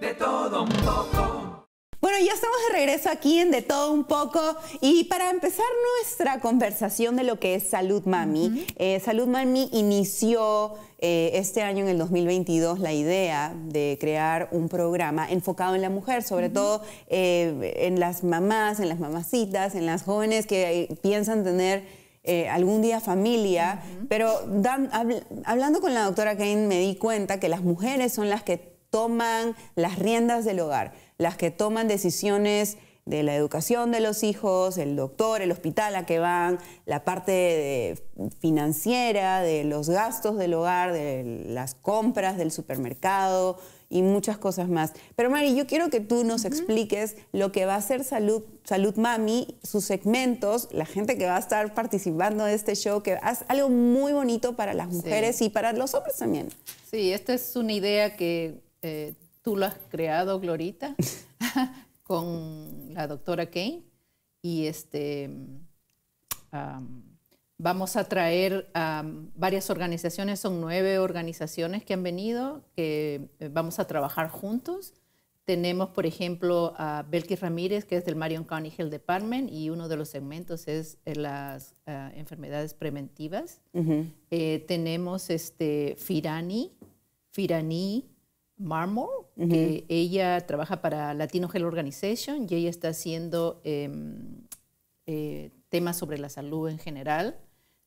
de todo un poco. Bueno, ya estamos de regreso aquí en De Todo Un Poco y para empezar nuestra conversación de lo que es Salud Mami, eh, Salud Mami inició eh, este año en el 2022 la idea de crear un programa enfocado en la mujer, sobre todo eh, en las mamás, en las mamacitas, en las jóvenes que piensan tener... algún día familia, pero hablando con la doctora Kane me di cuenta que las mujeres son las que toman las riendas del hogar, las que toman decisiones de la educación de los hijos, el doctor, el hospital a que van, la parte financiera, de los gastos del hogar, de las compras del supermercado y muchas cosas más. Pero Mari, yo quiero que tú nos expliques lo que va a ser Salud, Salud Mami, sus segmentos, la gente que va a estar participando de este show, que es algo muy bonito para las mujeres y para los hombres también. Sí, esta es una idea que eh, tú lo has creado, Glorita, con la doctora Kane. Y este, vamos a traer varias organizaciones, son nueve organizaciones que han venido, que eh, vamos a trabajar juntos. Tenemos, por ejemplo, a Belkis Ramírez, que es del Marion County Health Department, y uno de los segmentos es eh, las ah, enfermedades preventivas. tenemos este, Firani, Firani, Marmol, que ella trabaja para Latino Health Organization y ella está haciendo em, eh, temas sobre la salud en general.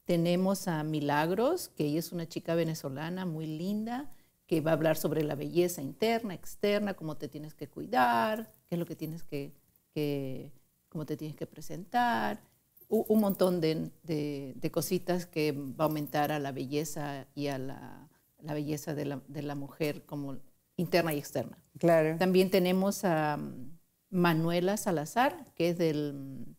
Tenemos a Milagros, que ella es una chica venezolana muy linda, que va a hablar sobre la belleza interna, externa, cómo te tienes que cuidar, qué es lo que tienes que, que cómo te tienes que presentar, un, montón de, de, cositas que va a aumentar a la belleza y a la, belleza de la, de la mujer como interna y externa. Claro. También tenemos a mm, Manuela Salazar, que es del, mm,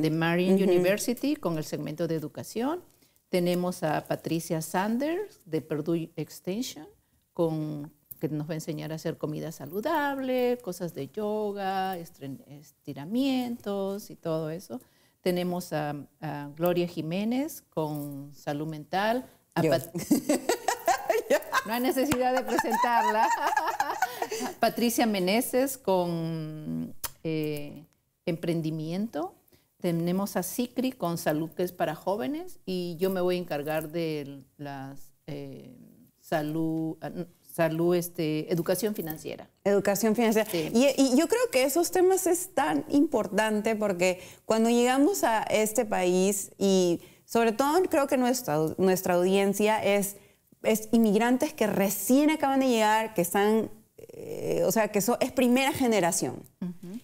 de Marion, University, con el segmento de educación. Tenemos a Patricia Sanders, de Purdue Extension, con, que nos va a enseñar a hacer comida saludable, cosas de yoga, estiramientos y todo eso. Tenemos a, Gloria Jiménez con salud mental. no hay necesidad de presentarla. Patricia Meneses con eh, emprendimiento. Tenemos a Sicri con salud que es para jóvenes y yo me voy a encargar de la eh, salud, salud, este, educación financiera. Educación financiera. Y, yo creo que esos temas es tan importante porque cuando llegamos a este país y sobre todo creo que nuestra, nuestra audiencia es es inmigrantes que recién acaban de llegar, que están, eh, o sea, que eso es primera generación.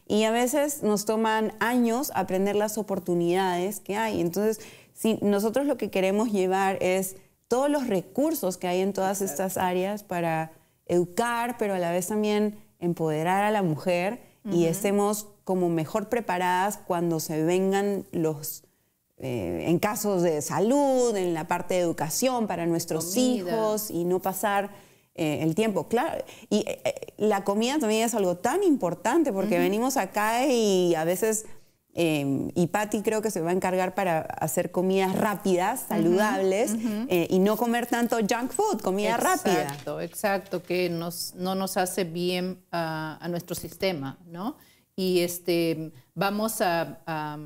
Y a veces nos toman años aprender las oportunidades que hay. Entonces, si nosotros lo que queremos llevar es todos los recursos que hay en todas estas áreas para educar, pero a la vez también empoderar a la mujer y estemos como mejor preparadas cuando se vengan los eh, en casos de salud, en la parte de educación para nuestros hijos y no pasar eh, el tiempo. Claro, y eh, la comida también es algo tan importante porque venimos acá y a veces, em, y Patti creo que se va a encargar para hacer comidas rápidas, saludables, y no comer tanto junk food, comida rápida. Exacto, que nos, no nos hace bien a nuestro sistema, ¿no? Y este, vamos a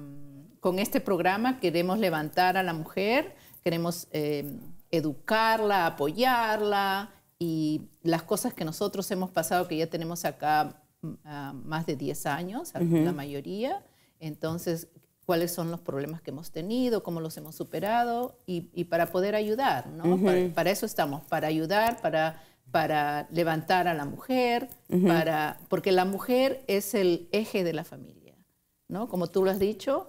con este programa queremos levantar a la mujer, queremos eh, educarla, apoyarla y las cosas que nosotros hemos pasado, que ya tenemos acá mm, más de 10 años, la mayoría. Entonces, cuáles son los problemas que hemos tenido, cómo los hemos superado y, para poder ayudar, ¿no? para, eso estamos, para ayudar, para, levantar a la mujer, para, porque la mujer es el eje de la familia, ¿no? Como tú lo has dicho,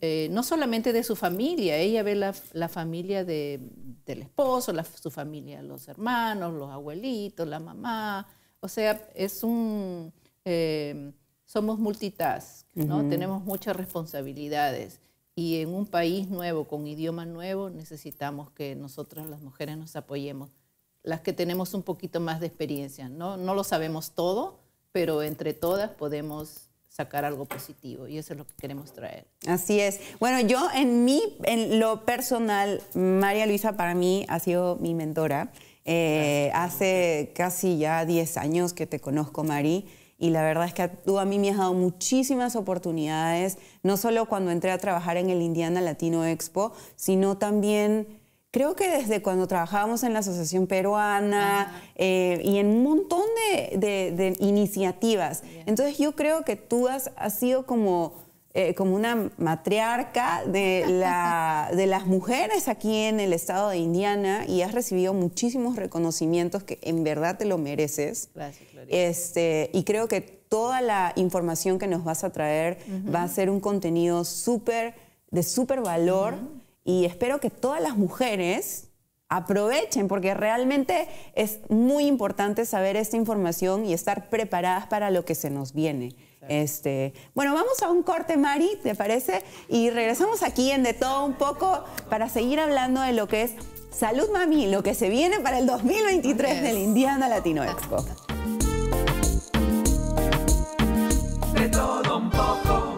eh, no solamente de su familia, ella ve la, familia del esposo, su familia, los hermanos, los abuelitos, la mamá, o sea, es un, eh, somos multitask, ¿no? Tenemos muchas responsabilidades y en un país nuevo, con idioma nuevo, necesitamos que nosotras las mujeres nos apoyemos, las que tenemos un poquito más de experiencia, No lo sabemos todo, pero entre todas podemos sacar algo positivo y eso es lo que queremos traer. Así es. Bueno, yo en mí, en lo personal, María Luisa para mí ha sido mi mentora. Eh, hace casi ya 10 años que te conozco, Mari. Y la verdad es que tú a mí me has dado muchísimas oportunidades, no solo cuando entré a trabajar en el Indiana Latino Expo, sino también creo que desde cuando trabajábamos en la Asociación Peruana eh, y en un montón de, iniciativas. Entonces yo creo que tú has, sido como, eh, como una matriarca de, las mujeres aquí en el estado de Indiana y has recibido muchísimos reconocimientos que en verdad te lo mereces. Gracias, Gloria. Este, y creo que toda la información que nos vas a traer va a ser un contenido súper de súper valor y espero que todas las mujeres aprovechen porque realmente es muy importante saber esta información y estar preparadas para lo que se nos viene. Este, bueno, vamos a un corte, Mari, ¿te parece? Y regresamos aquí en De Todo un poco para seguir hablando de lo que es Salud Mami, lo que se viene para el 2023 del Indiana Latino Expo. De todo un poco.